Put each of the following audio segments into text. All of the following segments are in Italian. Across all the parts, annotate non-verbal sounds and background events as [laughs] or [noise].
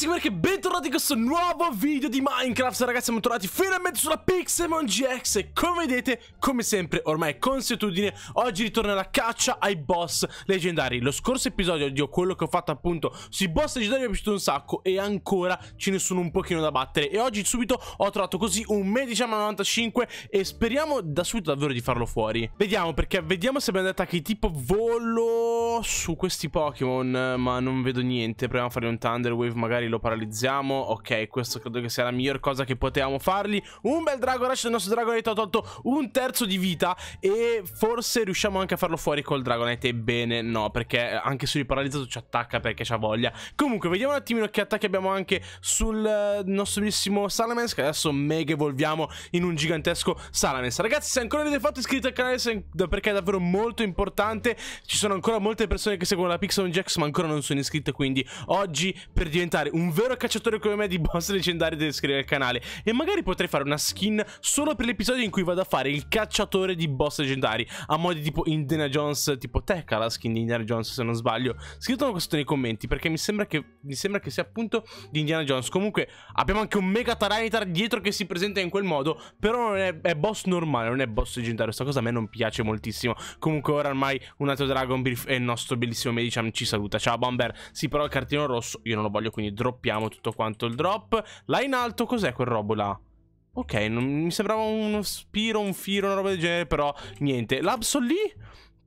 ragazzi, perché bentornati in questo nuovo video di Minecraft Ragazzi, siamo tornati finalmente sulla Pixelmon GX E come vedete, come sempre, ormai è consuetudine Oggi ritorno alla caccia ai boss leggendari Lo scorso episodio, oddio, quello che ho fatto appunto sui boss leggendari mi è piaciuto un sacco E ancora ce ne sono un pochino da battere E oggi subito ho trovato così un Medici a 95 E speriamo da subito davvero di farlo fuori Vediamo, perché vediamo se abbiamo attacchi tipo volo su questi Pokémon Ma non vedo niente, proviamo a fare un Thunderwave magari lo paralizziamo Ok, questo credo che sia la miglior cosa che potevamo fargli Un bel Dragon Rush del nostro Dragonite ha tolto un terzo di vita E forse riusciamo anche a farlo fuori col Dragonite Ebbene no, perché eh, anche se lui paralizzato ci attacca perché c'ha voglia Comunque, vediamo un attimino che attacchi abbiamo anche sul eh, nostro bellissimo Salamence Che adesso mega evolviamo in un gigantesco Salamence Ragazzi, se ancora non avete fatto iscriviti al canale perché è davvero molto importante Ci sono ancora molte persone che seguono la Pixel Jax ma ancora non sono iscritte Quindi oggi per diventare un un vero cacciatore come me di boss leggendari deve iscrivervi al canale e magari potrei fare una skin solo per l'episodio in cui vado a fare il cacciatore di boss leggendari a modi tipo Indiana Jones, tipo Teca la skin di Indiana Jones se non sbaglio. Scrivetelo questo nei commenti perché mi sembra che, mi sembra che sia appunto di Indiana Jones. Comunque abbiamo anche un mega Taranitar dietro che si presenta in quel modo, però non è, è boss normale, non è boss leggendario. Questa cosa a me non piace moltissimo. Comunque ora ormai un altro Dragon Brief e il nostro bellissimo Medicham ci saluta. Ciao Bomber, sì però il cartino rosso io non lo voglio quindi drop droppiamo tutto quanto il drop. Là in alto cos'è quel robo là? Ok, non, mi sembrava uno spiro, un firo, una roba del genere, però niente. L'abso lì?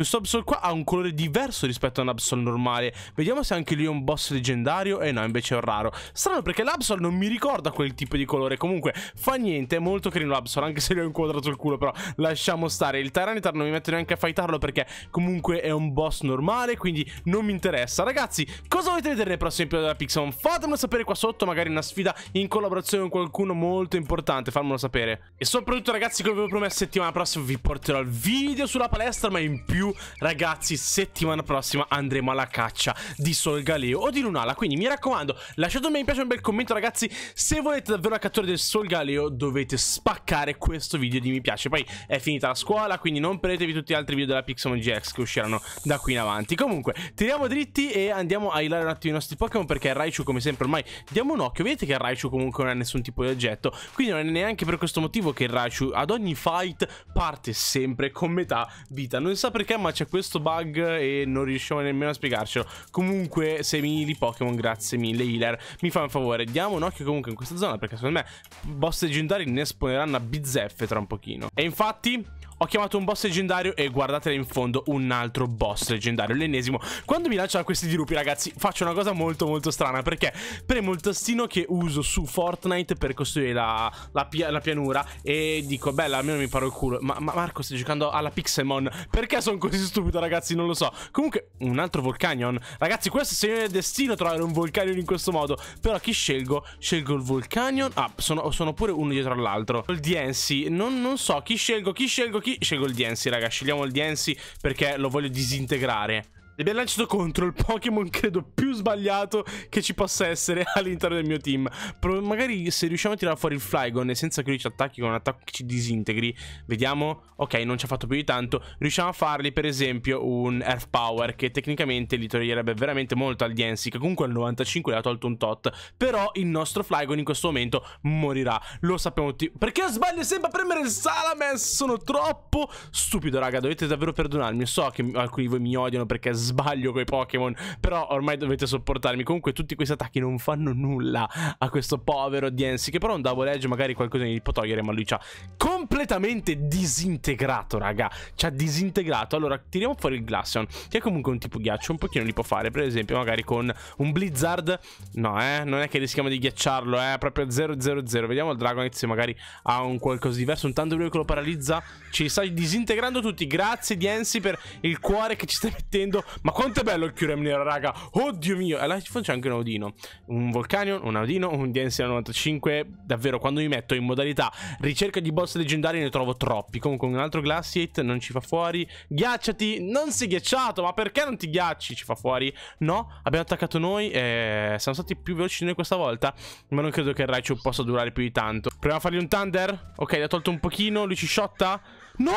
Questo Absol qua ha un colore diverso rispetto a un Absol normale. Vediamo se anche lui è un boss leggendario. E eh no, invece è un raro. Strano perché l'Absol non mi ricorda quel tipo di colore. Comunque, fa niente. È molto carino l'Absol, anche se gli ho inquadrato il culo. Però lasciamo stare. Il Tyranitar non mi metto neanche a fightarlo perché comunque è un boss normale. Quindi non mi interessa. Ragazzi, cosa volete vedere nel prossimo episodio della Pixon? Fatemelo sapere qua sotto. Magari una sfida in collaborazione con qualcuno molto importante. Fammelo sapere. E soprattutto, ragazzi, come vi avevo promesso settimana prossima, vi porterò il video sulla palestra. Ma in più ragazzi settimana prossima andremo alla caccia di Solgaleo o di Lunala Quindi mi raccomando lasciate un mi piace un bel commento ragazzi Se volete davvero la cattura del Solgaleo dovete spaccare questo video di mi piace Poi è finita la scuola quindi non prendetevi tutti gli altri video della Pixelmon GX che usciranno da qui in avanti Comunque tiriamo dritti e andiamo a hilare un attimo i nostri Pokémon perché Raichu come sempre ormai diamo un occhio Vedete che Raichu comunque non ha nessun tipo di oggetto Quindi non è neanche per questo motivo che Raichu ad ogni fight parte sempre con metà vita Non sa so perché perché, ma c'è questo bug e non riusciamo nemmeno a spiegarcelo. Comunque, se mi li Pokémon, grazie mille, healer. Mi fa un favore, diamo un occhio comunque in questa zona, perché secondo me boss leggendari ne esponeranno a bizzeffe tra un pochino. E infatti... Ho chiamato un boss leggendario e guardate in fondo un altro boss leggendario, l'ennesimo. Quando mi lanciano questi dirupi, ragazzi, faccio una cosa molto molto strana, perché premo il tastino che uso su Fortnite per costruire la, la, la pianura e dico, bella, almeno mi paro il culo. Ma, ma Marco, stai giocando alla Pixelmon? Perché sono così stupido, ragazzi? Non lo so. Comunque, un altro Volcanion. Ragazzi, questo è segno del destino trovare un Volcanion in questo modo. Però chi scelgo? Scelgo il Volcanion. Ah, sono, sono pure uno dietro all'altro. Il DNC, non, non so chi scelgo, chi scelgo, chi scelgo il DNC, raga? Scegliamo il DNC perché lo voglio disintegrare Abbiamo lanciato contro il Pokémon credo più sbagliato che ci possa essere [laughs] all'interno del mio team. Pro magari se riusciamo a tirare fuori il Flygon e senza che lui ci attacchi con un attacco che ci disintegri, vediamo. Ok, non ci ha fatto più di tanto. Riusciamo a fargli per esempio un Earth Power che tecnicamente gli toglierebbe veramente molto al Diensi che comunque al 95 gli ha tolto un tot. Però il nostro Flygon in questo momento morirà. Lo sappiamo tutti. Perché sbaglio sempre a premere il Salamence? Sono troppo stupido, raga. Dovete davvero perdonarmi. So che alcuni di voi mi odiano perché sbaglio con i Pokémon, però ormai dovete sopportarmi. Comunque tutti questi attacchi non fanno nulla a questo povero Diensi, che però un double edge magari qualcosa gli può togliere, ma lui ci ha completamente disintegrato, raga. Ci ha disintegrato. Allora, tiriamo fuori il Glaceon, che è comunque un tipo ghiaccio, un pochino li può fare, per esempio, magari con un Blizzard. No, eh, non è che rischiamo di ghiacciarlo, eh, proprio 000. Vediamo il Dragonite se magari ha un qualcosa di diverso, un tanto lui che lo paralizza. Ci sta disintegrando tutti. Grazie Diensi per il cuore che ci stai mettendo ma quanto è bello il Kyurem nero, raga. Oddio mio. E L'iPhone c'è anche un Audino. Un Volcanion, un Audino, un DNC95. Davvero, quando mi metto in modalità ricerca di boss leggendari ne trovo troppi. Comunque un altro Glaciate non ci fa fuori. Ghiacciati. Non si è ghiacciato. Ma perché non ti ghiacci? Ci fa fuori. No, abbiamo attaccato noi. E siamo stati più veloci di noi questa volta. Ma non credo che il Raichu possa durare più di tanto. Proviamo a fargli un Thunder. Ok, gli ha tolto un pochino. Lui ci shotta. No!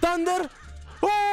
Thunder! Oh!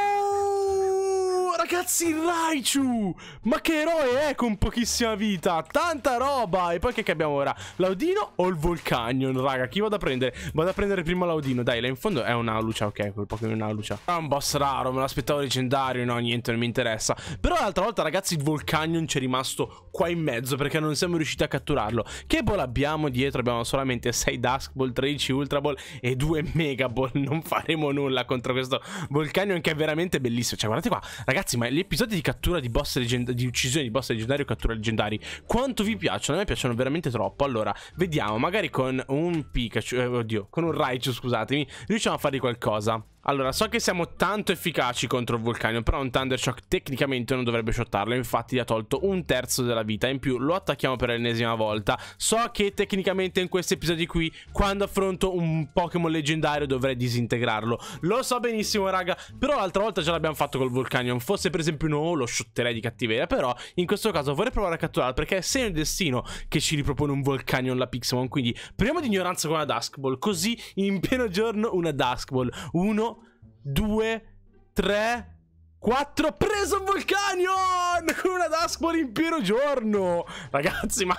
Ragazzi, Raichu! Ma che eroe è con pochissima vita? Tanta roba! E poi che abbiamo ora? L'audino o il Volcanion, raga? Chi vado a prendere? Vado a prendere prima l'audino. Dai, là in fondo è una lucia, ok, quel Pokémon è una lucia. È un boss raro, me l'aspettavo leggendario, no, niente, non mi interessa. Però l'altra volta, ragazzi, il Volcanion c'è rimasto qua in mezzo perché non siamo riusciti a catturarlo. Che ball abbiamo dietro? Abbiamo solamente 6 Dusk Ball, 13 Ultra Ball e 2 Mega Ball. Non faremo nulla contro questo Volcanion che è veramente bellissimo. Cioè, guardate qua, ragazzi, bellissima. Gli episodi di cattura di boss leggendari, di uccisione di boss leggendari o cattura leggendari. Quanto vi piacciono? A me piacciono veramente troppo. Allora, vediamo, magari con un Pikachu, eh, oddio, con un Raichu, scusatemi, riusciamo a fargli qualcosa. Allora, so che siamo tanto efficaci contro il vulcano, però un Thundershock tecnicamente non dovrebbe shottarlo, infatti gli ha tolto un terzo della vita. In più lo attacchiamo per l'ennesima volta. So che tecnicamente in questi episodi qui, quando affronto un Pokémon leggendario dovrei disintegrarlo. Lo so benissimo, raga, però l'altra volta ce l'abbiamo fatto col Vulcanion. Fosse per esempio uno O, lo shotterei di cattiveria, però in questo caso vorrei provare a catturarlo, perché è segno il destino che ci ripropone un Vulcanion la Pixamon, Quindi proviamo di ignoranza con una Duskball, così in pieno giorno una Duskball. Uno due, tre... 4 preso Volcanion [laughs] con una Duskball in pieno giorno ragazzi [laughs] ma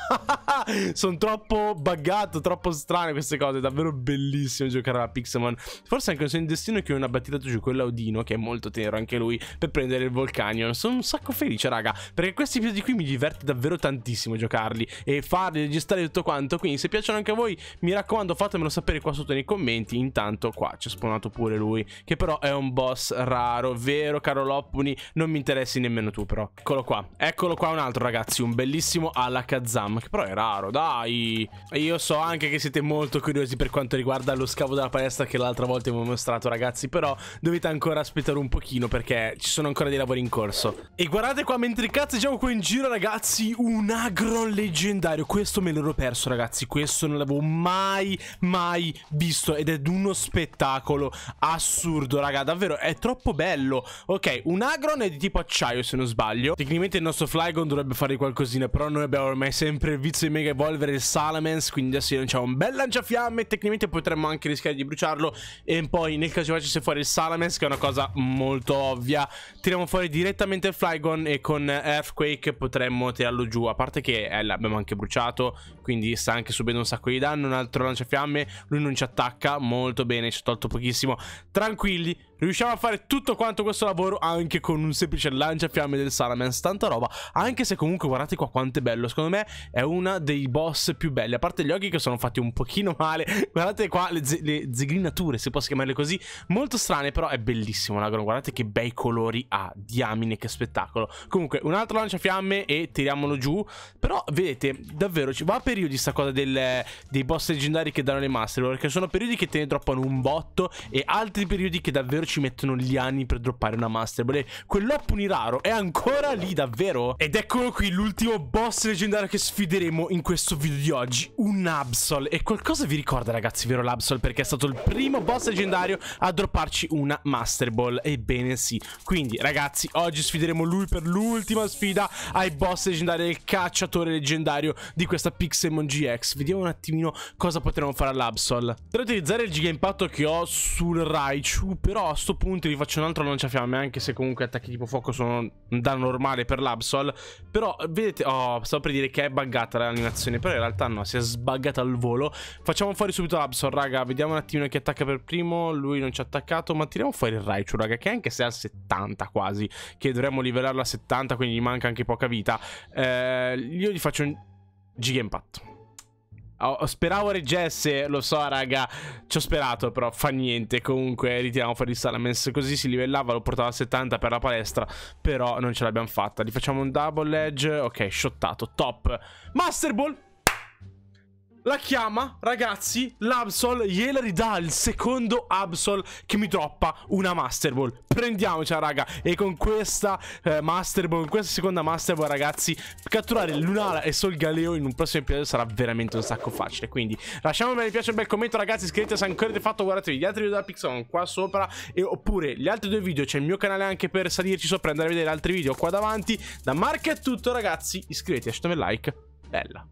sono troppo buggato troppo strane queste cose è davvero bellissimo giocare alla Pixelmon forse anche un segno di destino che ho una battita giù quella Odino che è molto tenero anche lui per prendere il Volcanion sono un sacco felice raga perché questi episodi qui mi diverte davvero tantissimo giocarli e farli registrare tutto quanto quindi se piacciono anche a voi mi raccomando fatemelo sapere qua sotto nei commenti intanto qua c'è ha spawnato pure lui che però è un boss raro vero caro Loppuni, non mi interessi nemmeno tu però. Eccolo qua, eccolo qua un altro ragazzi, un bellissimo Alakazam, che però è raro, dai. Io so anche che siete molto curiosi per quanto riguarda lo scavo della palestra che l'altra volta vi ho mostrato ragazzi, però dovete ancora aspettare un pochino perché ci sono ancora dei lavori in corso. E guardate qua, mentre cazzo diciamo qua in giro ragazzi, un agro leggendario, questo me l'ero perso ragazzi, questo non l'avevo mai mai visto ed è uno spettacolo assurdo raga, davvero è troppo bello. Ok, un Agron è di tipo acciaio se non sbaglio. Tecnicamente il nostro Flygon dovrebbe fare qualcosina, però noi abbiamo ormai sempre il vizio di Mega Evolvere il Salamence, quindi adesso lanciamo un bel lanciafiamme, tecnicamente potremmo anche rischiare di bruciarlo e poi nel caso facesse fuori il Salamence, che è una cosa molto ovvia, tiriamo fuori direttamente il Flygon e con Earthquake potremmo tirarlo giù, a parte che eh, l'abbiamo anche bruciato, quindi sta anche subendo un sacco di danno, un altro lanciafiamme, lui non ci attacca molto bene, ci ha tolto pochissimo, tranquilli, Riusciamo a fare tutto quanto questo lavoro anche con un semplice lanciafiamme del Salamence, tanta roba. Anche se comunque guardate qua quanto è bello, secondo me è uno dei boss più belli. A parte gli occhi che sono fatti un pochino male, [laughs] guardate qua le, le zigrinature, se posso chiamarle così, molto strane, però è bellissimo, l'agro, Guardate che bei colori ha, diamine, che spettacolo. Comunque, un altro lanciafiamme e tiriamolo giù. Però, vedete, davvero, ci va a periodi sta cosa del, dei boss leggendari che danno le master, perché sono periodi che te ne droppano un botto e altri periodi che davvero ci mettono gli anni per droppare una Master Ball. Quell'Oppuniraro è ancora lì, davvero? Ed eccolo qui, l'ultimo boss leggendario che sfideremo in questo video di oggi. Un Absol. E qualcosa vi ricorda, ragazzi, vero l'Absol? Perché è stato il primo boss leggendario a dropparci una Master Ball. Ebbene sì. Quindi, ragazzi, oggi sfideremo lui per l'ultima sfida ai boss leggendari del cacciatore leggendario di questa Pixelmon GX. Vediamo un attimino cosa potremo fare all'Absol. Potrei utilizzare il Giga Impatto che ho sul Raichu, però sto punto vi faccio un altro lanciafiamme, anche se comunque attacchi tipo fuoco sono da normale per l'Absol. Però, vedete, oh, stavo per dire che è buggata l'animazione, però in realtà no, si è sbaggata al volo. Facciamo fuori subito l'Absol, raga, vediamo un attimino chi attacca per primo, lui non ci ha attaccato, ma tiriamo fuori il Raichu, raga, che anche se è al 70 quasi, che dovremmo livellarlo a 70, quindi gli manca anche poca vita. Eh, io gli faccio un Giga impatto. Oh, speravo reggesse, lo so raga, ci ho sperato però, fa niente, comunque ritiriamo fuori Salamence, così si livellava, lo portava a 70 per la palestra, però non ce l'abbiamo fatta, gli facciamo un double edge, ok, shottato, top, Master Ball, la chiama, ragazzi, l'Absol gliela ridà il secondo Absol che mi droppa una Master Ball. Prendiamocela, raga. E con questa eh, Master Ball, con questa seconda Master Ball, ragazzi, catturare Lunala e Sol Galeo in un prossimo episodio sarà veramente un sacco facile. Quindi lasciamo un bel piace un bel commento, ragazzi. Iscrivetevi se ancora avete fatto, guardatevi gli altri video da Pixon qua sopra. E, oppure gli altri due video, c'è il mio canale anche per salirci sopra e andare a vedere altri video qua davanti. Da Mark è tutto, ragazzi. Iscrivetevi, lasciate un like. Bella.